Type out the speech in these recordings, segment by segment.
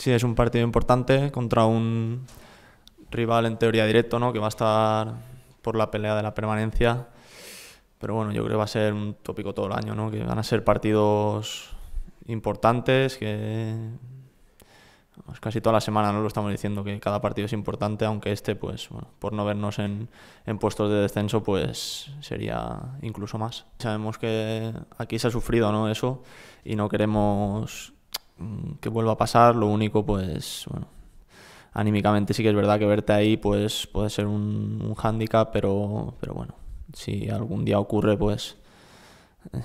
Sí, es un partido importante contra un rival en teoría directo, ¿no? Que va a estar por la pelea de la permanencia. Pero bueno, yo creo que va a ser un tópico todo el año, ¿no? Que van a ser partidos importantes, que casi toda la semana no lo estamos diciendo que cada partido es importante, aunque este, pues por no vernos en, en, puestos de descenso, pues sería incluso más. Sabemos que aquí se ha sufrido, ¿no? Eso y no queremos Mm, que vuelva a pasar. Lo único, pues, bueno, anímicamente sí que es verdad que verte ahí pues puede ser un, hándicap, pero, pero bueno, si algún día ocurre, pues eh,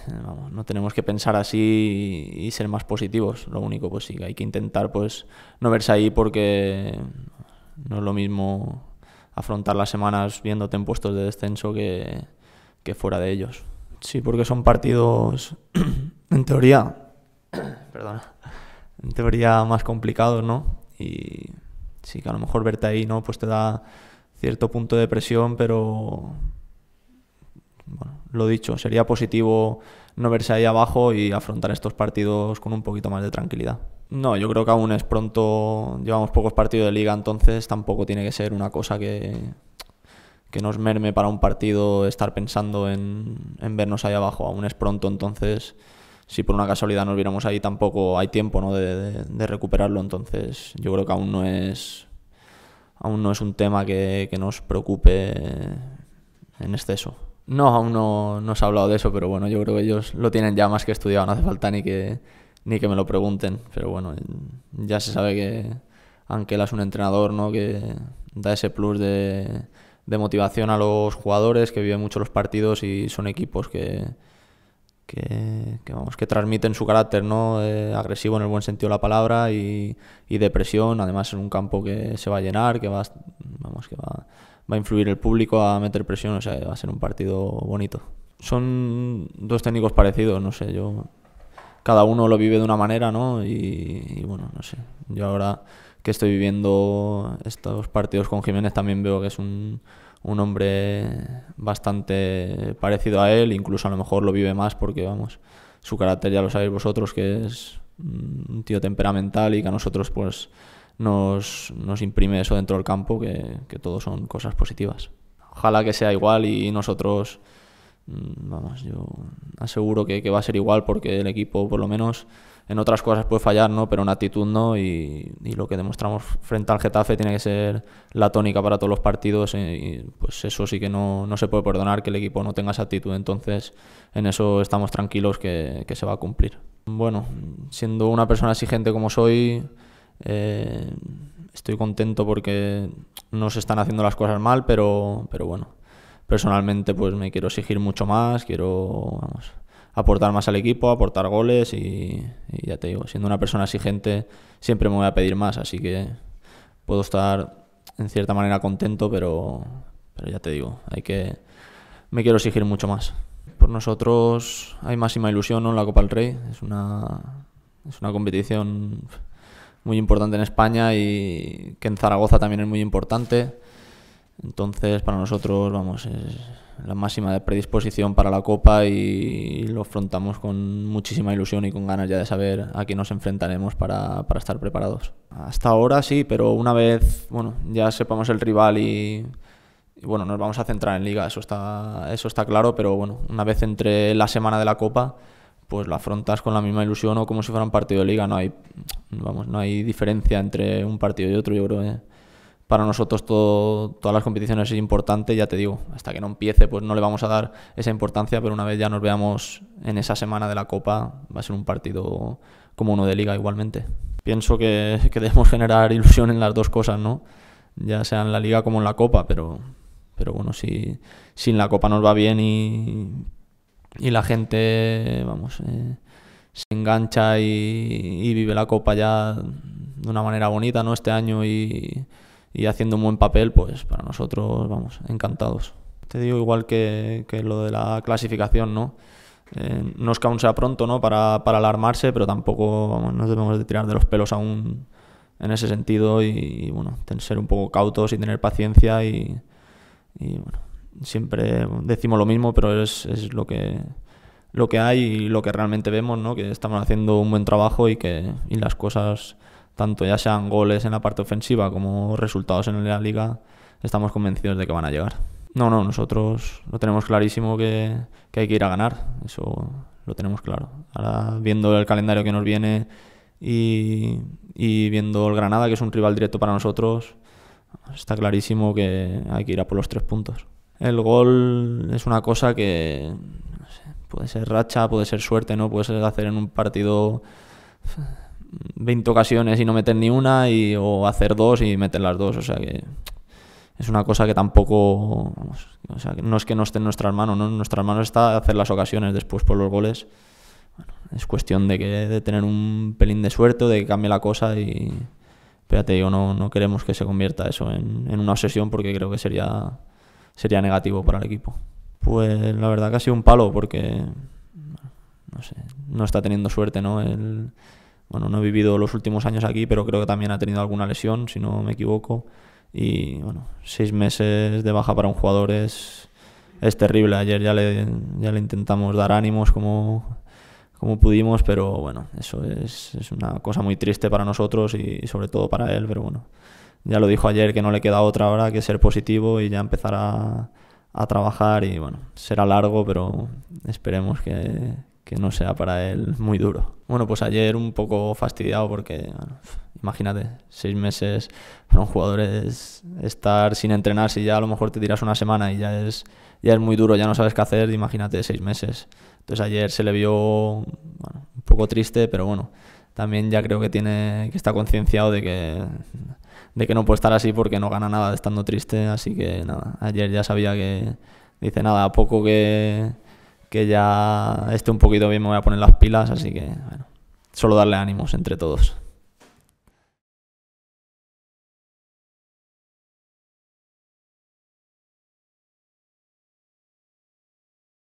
no tenemos que pensar así y, ser más positivos. Lo único, pues sí, hay que intentar pues no verse ahí porque no es lo mismo afrontar las semanas viéndote en puestos de descenso que, que fuera de ellos. Sí, porque son partidos, en teoría, perdona, te teoría más complicado, ¿no? Y sí que a lo mejor verte ahí, ¿no? Pues te da cierto punto de presión, pero bueno, lo dicho, sería positivo no verse ahí abajo y afrontar estos partidos con un poquito más de tranquilidad. No, yo creo que aún es pronto, llevamos pocos partidos de liga, entonces tampoco tiene que ser una cosa que, que nos merme para un partido estar pensando en, en vernos ahí abajo, aún es pronto, entonces si por una casualidad nos viéramos ahí tampoco hay tiempo ¿no? de, recuperarlo. Entonces yo creo que aún no es, aún no es un tema que, nos preocupe en exceso. No, aún no, se ha hablado de eso, pero bueno, yo creo que ellos lo tienen ya más que estudiado, no hace falta ni que, ni que me lo pregunten. Pero bueno, ya se sabe que Anquela es un entrenador ¿no? que da ese plus de, motivación a los jugadores, que viven mucho los partidos y son equipos que, que, vamos, que transmiten su carácter, ¿no? Eh, agresivo en el buen sentido de la palabra y, y depresión, además en un campo que se va a llenar, que va, vamos, que va, a influir el público a meter presión, o sea, va a ser un partido bonito. Son dos técnicos parecidos, no sé, yo cada uno lo vive de una manera, ¿no? y, bueno, no sé. Yo ahora que estoy viviendo estos partidos con Jiménez también veo que es un, un hombre bastante parecido a él, incluso a lo mejor lo vive más porque, vamos, su carácter ya lo sabéis vosotros, que es mm, un tío temperamental y que a nosotros pues nos, imprime eso dentro del campo, que, todo son cosas positivas. Ojalá que sea igual y nosotros, mm, vamos, yo aseguro que va a ser igual porque el equipo por lo menos en otras cosas puede fallar, ¿no? Pero en actitud no y, lo que demostramos frente al Getafe tiene que ser la tónica para todos los partidos eh, y, pues eso sí que no, no se puede perdonar que el equipo no tenga esa actitud, entonces en eso estamos tranquilos que, que se va a cumplir. Bueno, siendo una persona exigente como soy, eh, estoy contento porque no se están haciendo las cosas mal, pero, pero bueno, personalmente pues me quiero exigir mucho más, quiero, vamos, aportar más al equipo, aportar goles y, ya te digo, siendo una persona exigente siempre me voy a pedir más, así que puedo estar en cierta manera contento, pero, pero ya te digo, hay que me quiero exigir mucho más. Por nosotros hay máxima ilusión en la Copa del Rey, es una, es una competición muy importante en España y que en Zaragoza también es muy importante. Entonces, para nosotros, vamos, es la máxima de predisposición para la Copa y lo afrontamos con muchísima ilusión y con ganas ya de saber a quién nos enfrentaremos para, estar preparados. Hasta ahora sí, pero una vez, bueno, ya sepamos el rival y, bueno, nos vamos a centrar en Liga, eso está, eso está claro, pero bueno, una vez entre la semana de la Copa, pues la afrontas con la misma ilusión o como si fuera un partido de Liga, no hay, vamos, no hay diferencia entre un partido y otro, yo creo. ¿eh? para nosotros todas las competiciones es importante, ya te digo, hasta que no empiece pues no le vamos a dar esa importancia, pero una vez ya nos veamos en esa semana de la Copa va a ser un partido como uno de liga igualmente. Pienso que, debemos generar ilusión en las dos cosas, ¿no? ya sea en la liga como en la Copa, pero, pero bueno, si, en la Copa nos va bien y, la gente, vamos, eh, se engancha y, y vive la Copa ya de una manera bonita, ¿no? Este año y y haciendo un buen papel, pues para nosotros, vamos, encantados. Te digo igual que, que lo de la clasificación, ¿no? Eh, no es que aún sea pronto, ¿no? Para, para alarmarse, pero tampoco vamos, nos debemos de tirar de los pelos aún en ese sentido y, y bueno, ser un poco cautos y tener paciencia y, y bueno, siempre decimos lo mismo, pero es, es, lo que lo que hay y lo que realmente vemos, ¿no? Que estamos haciendo un buen trabajo y que y las cosas tanto ya sean goles en la parte ofensiva como resultados en la liga, estamos convencidos de que van a llegar. No, no, nosotros lo tenemos clarísimo que, hay que ir a ganar, eso lo tenemos claro. Ahora, viendo el calendario que nos viene y, y viendo el Granada, que es un rival directo para nosotros, está clarísimo que hay que ir a por los tres puntos. El gol es una cosa que puede ser racha, puede ser suerte, ¿no? Puede ser hacer en un partido 20 ocasiones y no meter ni una, y, o hacer dos y meter las dos. O sea que es una cosa que tampoco. O sea, no es que no esté en nuestras manos, ¿no? en nuestras manos está hacer las ocasiones después por los goles. es cuestión de, que, de tener un pelín de suerte, de que cambie la cosa y. Pero te no, no queremos que se convierta eso en, en, una obsesión porque creo que sería, sería negativo para el equipo. Pues la verdad que ha sido un palo porque. No sé, no está teniendo suerte, ¿no? El, bueno, no he vivido los últimos años aquí, pero creo que también ha tenido alguna lesión, si no me equivoco. Y bueno, seis meses de baja para un jugador es, es terrible. Ayer ya le, ya le intentamos dar ánimos como, como pudimos, pero bueno, eso es, una cosa muy triste para nosotros y, sobre todo para él. Pero bueno, ya lo dijo ayer que no le queda otra hora que ser positivo y ya empezar a trabajar. Y bueno, será largo, pero esperemos que, que no sea para él muy duro. Bueno, pues ayer un poco fastidiado porque, imagínate, seis meses para un jugador es estar sin entrenar, si ya a lo mejor te tiras una semana y ya es, ya es muy duro, ya no sabes qué hacer, imagínate seis meses. Entonces ayer se le vio un poco triste, pero bueno, también ya creo que tiene que está concienciado de que de que no puede estar así porque no gana nada de estando triste, así que nada, ayer ya sabía que dice nada, poco que que ya esté un poquito bien me voy a poner las pilas, así que bueno, solo darle ánimos entre todos.